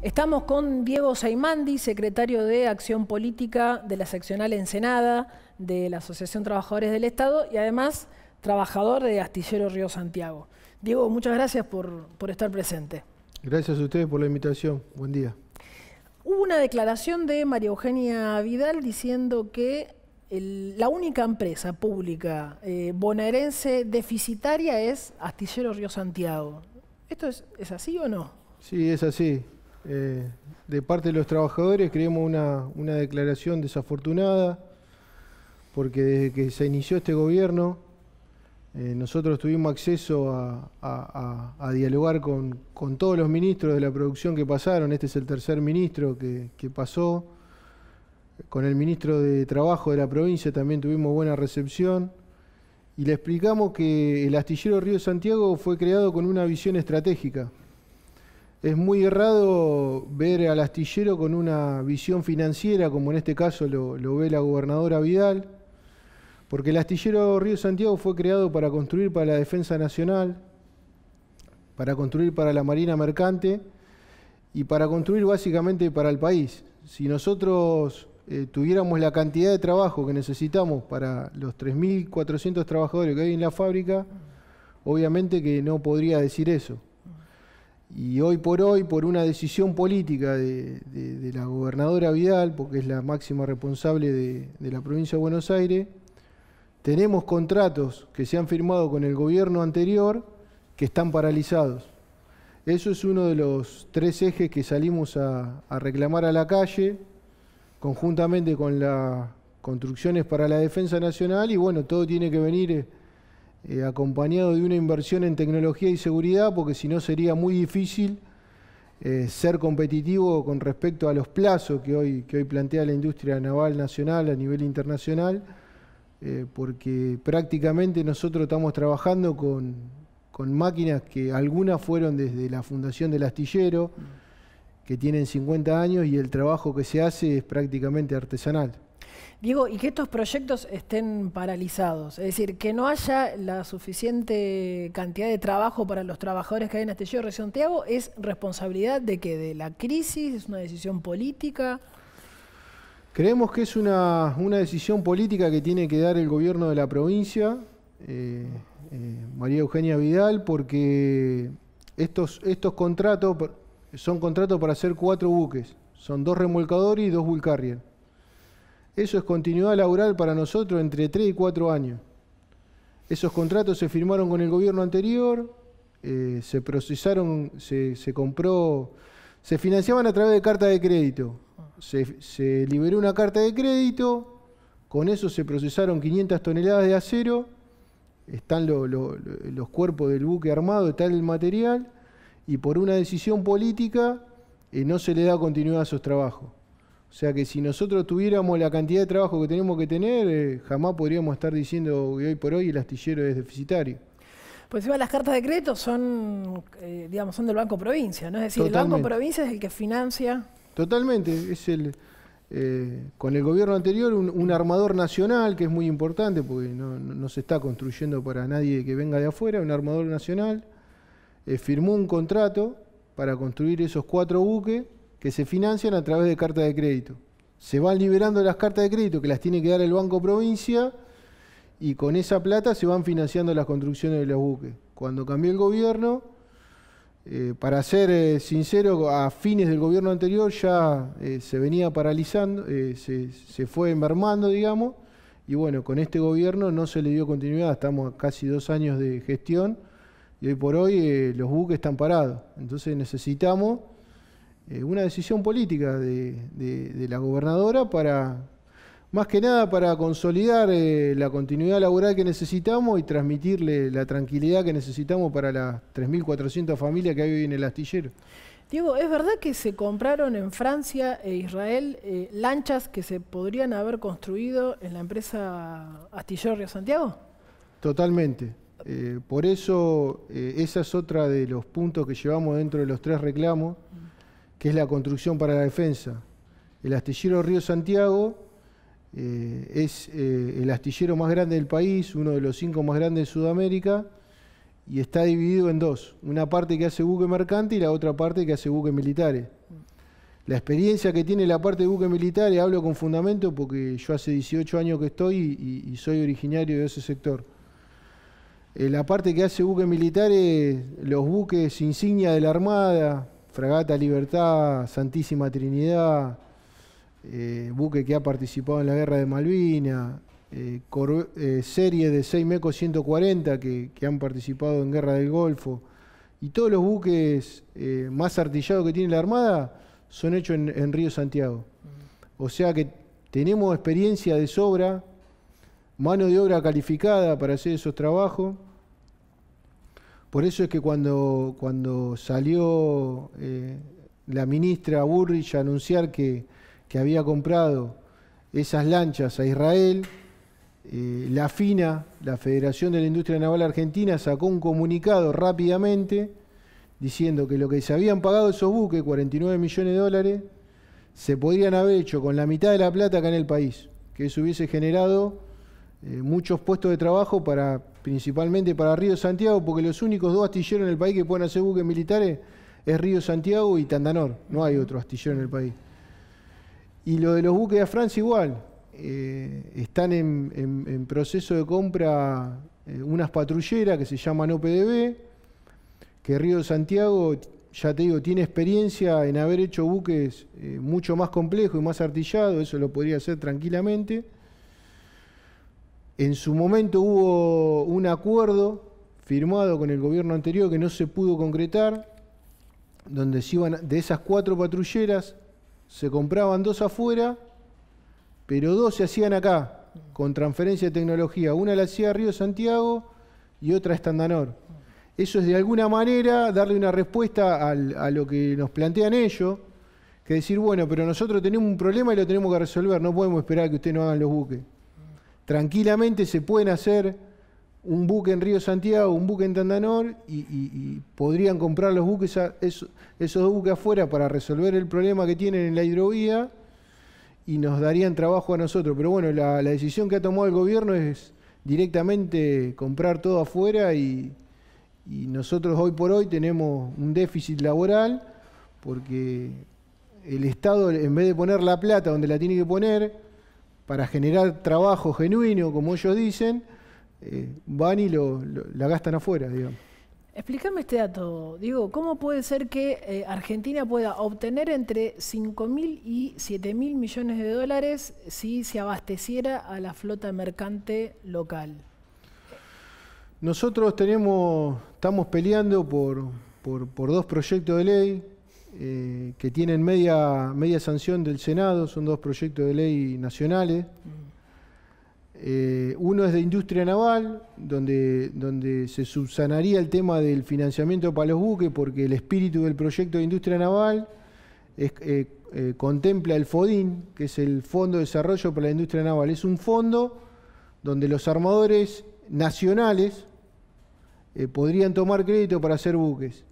Estamos con Diego Saimandi, secretario de Acción Política de la seccional Ensenada de la Asociación Trabajadores del Estado y además trabajador de Astillero Río Santiago. Diego, muchas gracias por, estar presente. Gracias a ustedes por la invitación. Buen día. Hubo una declaración de María Eugenia Vidal diciendo que la única empresa pública eh, bonaerense deficitaria es Astillero Río Santiago. ¿Esto es así o no? Sí, es así. Eh, de parte de los trabajadores creemos una, declaración desafortunada, porque desde que se inició este gobierno eh, nosotros tuvimos acceso a, dialogar con, todos los ministros de la producción que pasaron, este es el tercer ministro que, que pasó, con el ministro de Trabajo de la provincia también tuvimos buena recepción y le explicamos que el astillero Río Santiago fue creado con una visión estratégica es muy errado ver al astillero con una visión financiera, como en este caso lo, ve la gobernadora Vidal, porque el astillero Río Santiago fue creado para construir para la Defensa Nacional, para construir para la Marina Mercante y para construir básicamente para el país. Si nosotros eh, tuviéramos la cantidad de trabajo que necesitamos para los 3.400 trabajadores que hay en la fábrica, obviamente que no podría decir eso y hoy por hoy, por una decisión política de, la gobernadora Vidal, porque es la máxima responsable de, la provincia de Buenos Aires, tenemos contratos que se han firmado con el gobierno anterior que están paralizados. Eso es uno de los tres ejes que salimos a, a reclamar a la calle, conjuntamente con las construcciones para la defensa nacional, y bueno, todo tiene que venir eh, eh, acompañado de una inversión en tecnología y seguridad, porque si no sería muy difícil eh, ser competitivo con respecto a los plazos que hoy, que hoy plantea la industria naval nacional a nivel internacional, eh, porque prácticamente nosotros estamos trabajando con, con, máquinas que algunas fueron desde la fundación del astillero, que tienen 50 años y el trabajo que se hace es prácticamente artesanal. Diego, y que estos proyectos estén paralizados, es decir, que no haya la suficiente cantidad de trabajo para los trabajadores que hay en Astillero este de Santiago, ¿es responsabilidad de que ¿De la crisis? ¿Es una decisión política? Creemos que es una, decisión política que tiene que dar el gobierno de la provincia, eh, eh, María Eugenia Vidal, porque estos, estos contratos son contratos para hacer cuatro buques. Son dos remolcadores y dos bull eso es continuidad laboral para nosotros entre 3 y 4 años. Esos contratos se firmaron con el gobierno anterior, eh, se procesaron, se, compró, se financiaban a través de carta de crédito. Se, liberó una carta de crédito, con eso se procesaron 500 toneladas de acero, están los cuerpos del buque armado, está el material, y por una decisión política eh, no se le da continuidad a esos trabajos. O sea que si nosotros tuviéramos la cantidad de trabajo que tenemos que tener, eh, jamás podríamos estar diciendo que hoy por hoy el astillero es deficitario. Pues encima las cartas de crédito son, eh, digamos, son del Banco Provincia, ¿no? Es decir, el Banco Provincia es el que financia... Totalmente, es el... Eh, con el gobierno anterior un, armador nacional, que es muy importante, porque no, se está construyendo para nadie que venga de afuera, un armador nacional, firmó un contrato para construir esos cuatro buques que se financian a través de cartas de crédito. Se van liberando las cartas de crédito que las tiene que dar el Banco Provincia y con esa plata se van financiando las construcciones de los buques. Cuando cambió el gobierno, eh, para ser eh, sincero, a fines del gobierno anterior ya eh, se venía paralizando, se, se, fue mermando, digamos, y bueno, con este gobierno no se le dio continuidad, estamos a casi dos años de gestión y hoy por hoy los buques están parados. Entonces necesitamos eh, una decisión política de, la gobernadora para, más que nada, para consolidar eh, la continuidad laboral que necesitamos y transmitirle la tranquilidad que necesitamos para las 3.400 familias que hay hoy en el astillero. Diego, ¿es verdad que se compraron en Francia e Israel eh, lanchas que se podrían haber construido en la empresa Astillero Río Santiago? Totalmente. por eso, esa es otra de los puntos que llevamos dentro de los tres reclamos. Mm que es la construcción para la defensa. El astillero Río Santiago eh, es eh, el astillero más grande del país, uno de los cinco más grandes de Sudamérica, y está dividido en dos, una parte que hace buque mercante y la otra parte que hace buques militares. La experiencia que tiene la parte de buque militares, hablo con fundamento porque yo hace 18 años que estoy y, soy originario de ese sector. Eh, la parte que hace buque militares, los buques insignia de la Armada, Fragata Libertad, Santísima Trinidad, eh, buque que ha participado en la guerra de Malvinas, eh, eh, serie de 6 MECO 140 que, han participado en guerra del Golfo. Y todos los buques más artillados que tiene la Armada son hechos en Río Santiago. O sea que tenemos experiencia de sobra, mano de obra calificada para hacer esos trabajos por eso es que cuando, salió eh, la ministra Burrich a anunciar que, había comprado esas lanchas a Israel, eh, la FINA, la Federación de la Industria Naval Argentina, sacó un comunicado rápidamente diciendo que lo que se habían pagado esos buques, 49 millones de dólares, se podrían haber hecho con la mitad de la plata acá en el país, que eso hubiese generado eh, muchos puestos de trabajo para principalmente para Río Santiago, porque los únicos dos astilleros en el país que pueden hacer buques militares es Río Santiago y Tandanor, no hay otro astillero en el país. Y lo de los buques de Francia igual, eh, están en, proceso de compra eh, unas patrulleras que se llaman OPDB, que Río Santiago, ya te digo, tiene experiencia en haber hecho buques mucho más complejos y más artillados, eso lo podría hacer tranquilamente en su momento hubo un acuerdo firmado con el gobierno anterior que no se pudo concretar, donde se iban, de esas cuatro patrulleras se compraban dos afuera, pero dos se hacían acá, con transferencia de tecnología. Una la hacía Río Santiago y otra Estandanor. Eso es de alguna manera darle una respuesta a lo que nos plantean ellos, que decir, bueno, pero nosotros tenemos un problema y lo tenemos que resolver, no podemos esperar que ustedes no hagan los buques tranquilamente se pueden hacer un buque en Río Santiago, un buque en Tandanor, y, podrían comprar los buques a, esos, buques afuera para resolver el problema que tienen en la hidrovía y nos darían trabajo a nosotros. Pero bueno, la, decisión que ha tomado el gobierno es directamente comprar todo afuera y nosotros hoy por hoy tenemos un déficit laboral porque el Estado, en vez de poner la plata donde la tiene que poner, para generar trabajo genuino, como ellos dicen, eh, van y lo, la gastan afuera, Explícame este dato, Digo, ¿cómo puede ser que eh, Argentina pueda obtener entre 5.000 y 7.000 millones de dólares si se abasteciera a la flota mercante local? Nosotros tenemos, estamos peleando por dos proyectos de ley eh, que tienen media, media sanción del Senado, son dos proyectos de ley nacionales. Eh, uno es de industria naval, donde, donde se subsanaría el tema del financiamiento para los buques, porque el espíritu del proyecto de industria naval eh, contempla el FODIN, que es el Fondo de Desarrollo para la Industria Naval. Es un fondo donde los armadores nacionales podrían tomar crédito para hacer buques.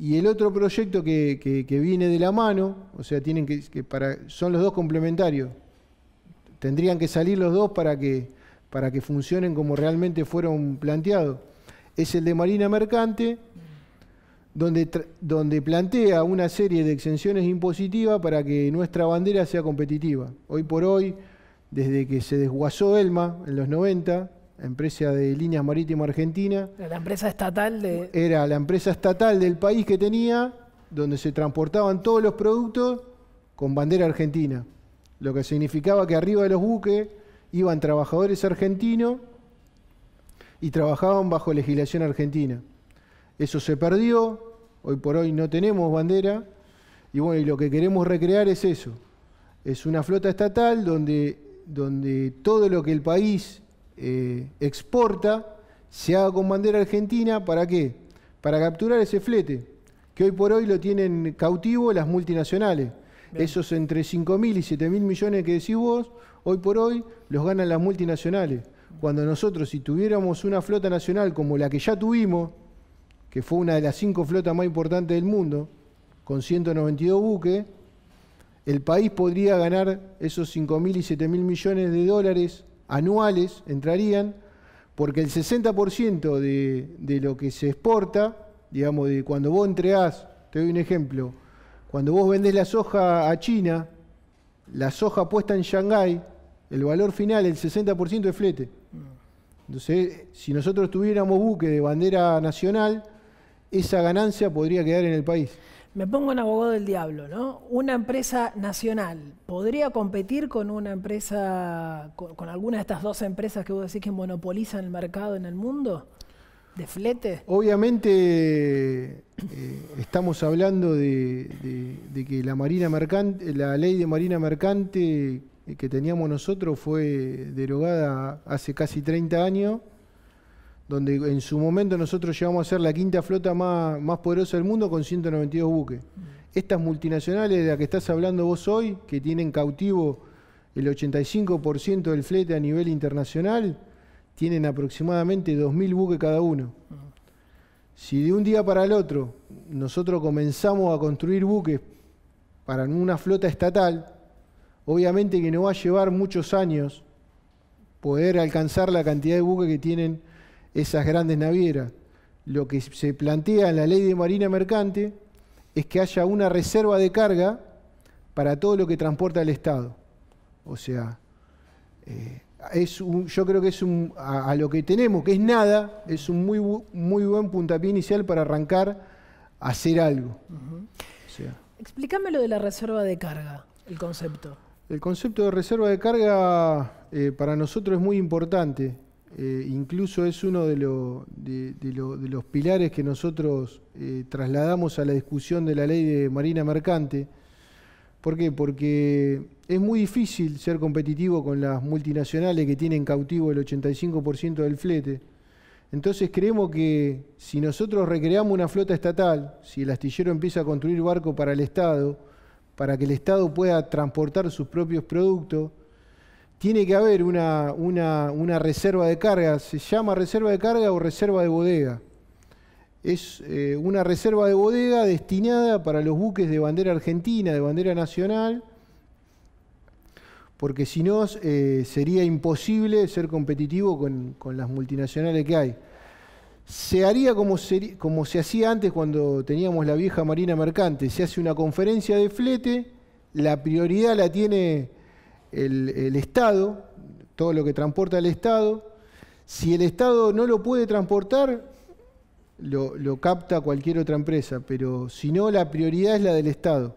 Y el otro proyecto que, viene de la mano, o sea, tienen que, que, para, son los dos complementarios. Tendrían que salir los dos para que, para que funcionen como realmente fueron planteados. Es el de Marina Mercante, donde, donde plantea una serie de exenciones impositivas para que nuestra bandera sea competitiva. Hoy por hoy, desde que se desguazó Elma en los 90, empresa de líneas marítimas argentina. La empresa estatal de... Era la empresa estatal del país que tenía, donde se transportaban todos los productos con bandera argentina. Lo que significaba que arriba de los buques iban trabajadores argentinos y trabajaban bajo legislación argentina. Eso se perdió, hoy por hoy no tenemos bandera, y bueno, lo que queremos recrear es eso. Es una flota estatal donde, donde todo lo que el país eh, exporta se haga con bandera argentina, ¿para qué? Para capturar ese flete, que hoy por hoy lo tienen cautivo las multinacionales. Esos entre 5.000 y 7.000 millones que decís vos, hoy por hoy los ganan las multinacionales. Cuando nosotros, si tuviéramos una flota nacional como la que ya tuvimos, que fue una de las cinco flotas más importantes del mundo, con 192 buques, el país podría ganar esos 5.000 y 7.000 millones de dólares anuales entrarían, porque el 60% de, lo que se exporta, digamos, de cuando vos entregás, te doy un ejemplo, cuando vos vendés la soja a China, la soja puesta en Shanghái, el valor final, el 60% es flete. Entonces, si nosotros tuviéramos buque de bandera nacional, esa ganancia podría quedar en el país me pongo en abogado del diablo, ¿no? Una empresa nacional podría competir con una empresa, con, alguna de estas dos empresas que vos decís que monopolizan el mercado en el mundo de flete. Obviamente eh, estamos hablando de, que la marina mercante, la ley de marina mercante que teníamos nosotros fue derogada hace casi 30 años donde en su momento nosotros llegamos a ser la quinta flota más, poderosa del mundo con 192 buques. Estas multinacionales de las que estás hablando vos hoy, que tienen cautivo el 85% del flete a nivel internacional, tienen aproximadamente 2.000 buques cada uno. Si de un día para el otro nosotros comenzamos a construir buques para una flota estatal, obviamente que nos va a llevar muchos años poder alcanzar la cantidad de buques que tienen esas grandes navieras. Lo que se plantea en la ley de Marina Mercante es que haya una reserva de carga para todo lo que transporta el Estado. O sea, eh, es yo creo que es un, a, lo que tenemos, que es nada, es un muy, muy buen puntapié inicial para arrancar a hacer algo. Explícame lo de la reserva de carga, el concepto. El concepto de reserva de carga eh, para nosotros es muy importante. Eh, incluso es uno de, los pilares que nosotros eh, trasladamos a la discusión de la ley de Marina Mercante. ¿Por qué? Porque es muy difícil ser competitivo con las multinacionales que tienen cautivo el 85% del flete. Entonces creemos que si nosotros recreamos una flota estatal, si el astillero empieza a construir barco para el Estado, para que el Estado pueda transportar sus propios productos, tiene que haber una, reserva de carga. Se llama reserva de carga o reserva de bodega. Es eh, una reserva de bodega destinada para los buques de bandera argentina, de bandera nacional, porque si no eh, sería imposible ser competitivo con, las multinacionales que hay. Se haría como se hacía antes cuando teníamos la vieja Marina Mercante. Se hace una conferencia de flete, la prioridad la tiene el, Estado, todo lo que transporta el Estado. Si el Estado no lo puede transportar, lo, lo, capta cualquier otra empresa, pero si no, la prioridad es la del Estado.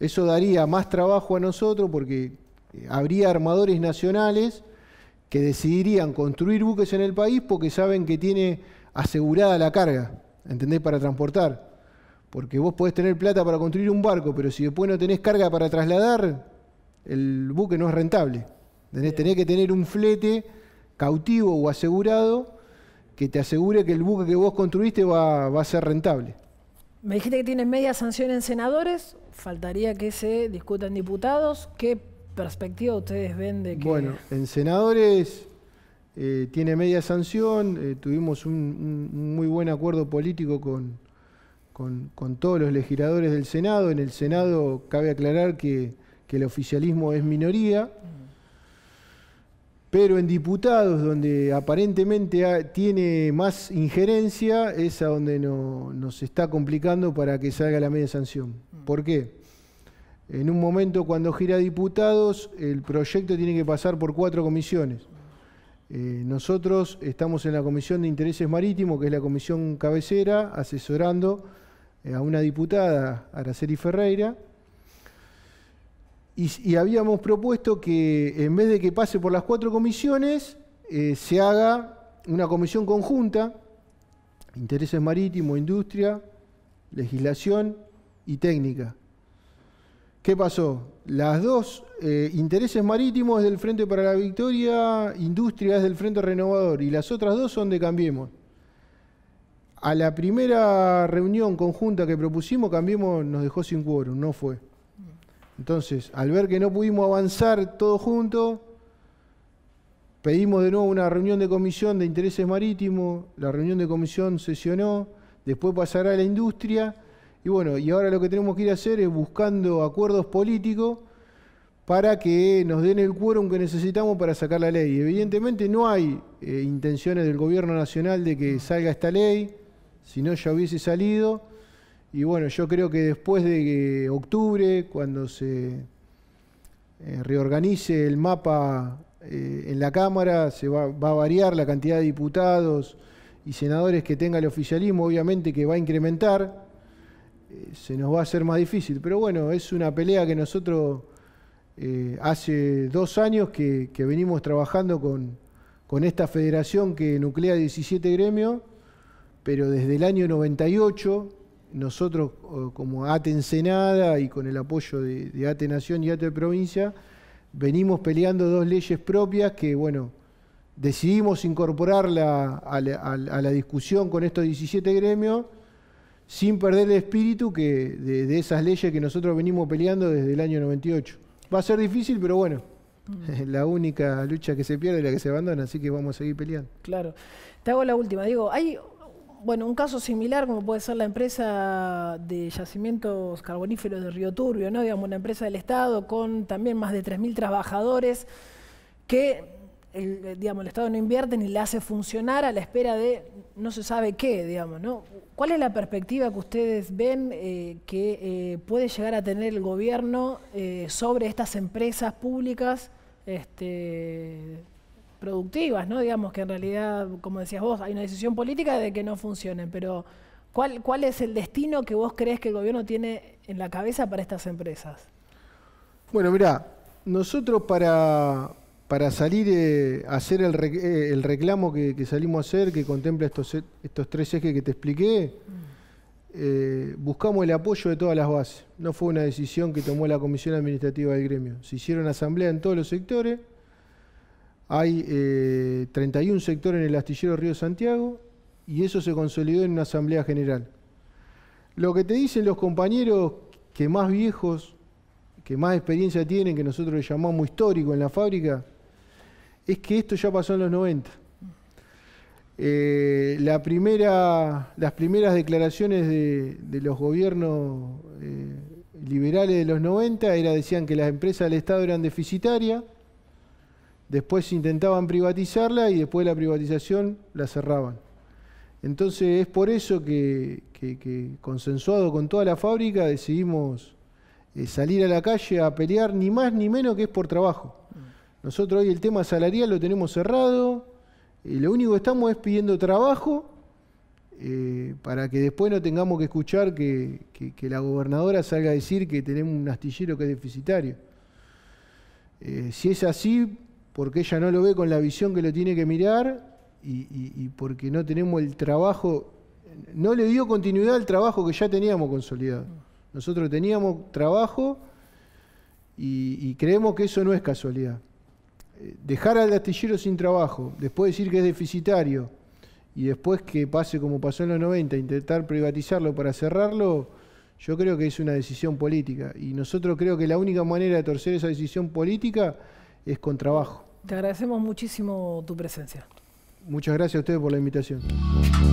Eso daría más trabajo a nosotros porque habría armadores nacionales que decidirían construir buques en el país porque saben que tiene asegurada la carga, ¿entendés? Para transportar. Porque vos podés tener plata para construir un barco, pero si después no tenés carga para trasladar, el buque no es rentable. Tenés, que tener un flete cautivo o asegurado que te asegure que el buque que vos construiste va, a ser rentable. Me dijiste que tiene media sanción en senadores, faltaría que se discutan diputados. ¿Qué perspectiva ustedes ven de que.? Bueno, en senadores eh, tiene media sanción, eh, tuvimos un, muy buen acuerdo político con todos los legisladores del Senado. En el Senado cabe aclarar que que el oficialismo es minoría, pero en diputados, donde aparentemente tiene más injerencia, es a donde nos está complicando para que salga la media sanción. Mm. ¿Por qué? En un momento cuando gira diputados, el proyecto tiene que pasar por cuatro comisiones. Eh, nosotros estamos en la Comisión de Intereses Marítimos, que es la comisión cabecera, asesorando eh, a una diputada, Araceli Ferreira, y, habíamos propuesto que en vez de que pase por las cuatro comisiones, eh, se haga una comisión conjunta, intereses marítimos, industria, legislación y técnica. ¿Qué pasó? Las dos, eh, intereses marítimos del Frente para la Victoria, industria es del Frente Renovador y las otras dos son de Cambiemos. A la primera reunión conjunta que propusimos, Cambiemos nos dejó sin quórum, no fue. Entonces, al ver que no pudimos avanzar todos juntos, pedimos de nuevo una reunión de comisión de intereses marítimos, la reunión de comisión sesionó, después pasará a la industria, y bueno, y ahora lo que tenemos que ir a hacer es buscando acuerdos políticos para que nos den el quórum que necesitamos para sacar la ley. Evidentemente no hay eh, intenciones del gobierno nacional de que salga esta ley, si no ya hubiese salido y bueno, yo creo que después de octubre, cuando se eh, reorganice el mapa eh, en la Cámara, se va, a variar la cantidad de diputados y senadores que tenga el oficialismo, obviamente que va a incrementar, eh, se nos va a hacer más difícil. Pero bueno, es una pelea que nosotros hace dos años que, venimos trabajando con, con esta federación que nuclea 17 gremios, pero desde el año 98 nosotros como ATE Ensenada y con el apoyo de, de, ATE Nación y ATE Provincia, venimos peleando dos leyes propias que, bueno, decidimos incorporarla a la, discusión con estos 17 gremios sin perder el espíritu que, de, esas leyes que nosotros venimos peleando desde el año 98. Va a ser difícil, pero bueno, mm. la única lucha que se pierde es la que se abandona, así que vamos a seguir peleando. Claro. Te hago la última. Digo, hay bueno, un caso similar como puede ser la empresa de yacimientos carboníferos de Río Turbio, ¿no? Digamos, una empresa del Estado con también más de 3.000 trabajadores que eh, el, Estado no invierte ni la hace funcionar a la espera de no se sabe qué, digamos, ¿no? ¿Cuál es la perspectiva que ustedes ven eh, que eh, puede llegar a tener el gobierno sobre estas empresas públicas este, productivas, ¿no? Digamos que en realidad, como decías vos, hay una decisión política de que no funcionen, pero ¿cuál, cuál es el destino que vos crees que el gobierno tiene en la cabeza para estas empresas? Bueno, mira, nosotros para, para salir a eh, hacer el, eh, reclamo que, salimos a hacer, que contempla estos, estos tres ejes que te expliqué, mm. eh, buscamos el apoyo de todas las bases. No fue una decisión que tomó la Comisión Administrativa del Gremio. Se hicieron asamblea en todos los sectores hay 31 eh, sectores en el astillero Río Santiago y eso se consolidó en una asamblea general. Lo que te dicen los compañeros que más viejos, que más experiencia tienen, que nosotros le llamamos histórico en la fábrica, es que esto ya pasó en los 90. Eh, las primeras declaraciones de, los gobiernos eh, liberales de los 90 era, decían que las empresas del Estado eran deficitarias Después intentaban privatizarla y después de la privatización la cerraban. Entonces es por eso que, consensuado con toda la fábrica decidimos eh, salir a la calle a pelear ni más ni menos que es por trabajo. Nosotros hoy el tema salarial lo tenemos cerrado y lo único que estamos es pidiendo trabajo eh, para que después no tengamos que escuchar que, la gobernadora salga a decir que tenemos un astillero que es deficitario. Eh, si es así, porque ella no lo ve con la visión que lo tiene que mirar y, porque no tenemos el trabajo, no le dio continuidad al trabajo que ya teníamos consolidado. Nosotros teníamos trabajo y, creemos que eso no es casualidad. Eh, dejar al astillero sin trabajo, después decir que es deficitario y después que pase como pasó en los 90, intentar privatizarlo para cerrarlo, yo creo que es una decisión política. Y nosotros creo que la única manera de torcer esa decisión política es con trabajo. Te agradecemos muchísimo tu presencia. Muchas gracias a ustedes por la invitación.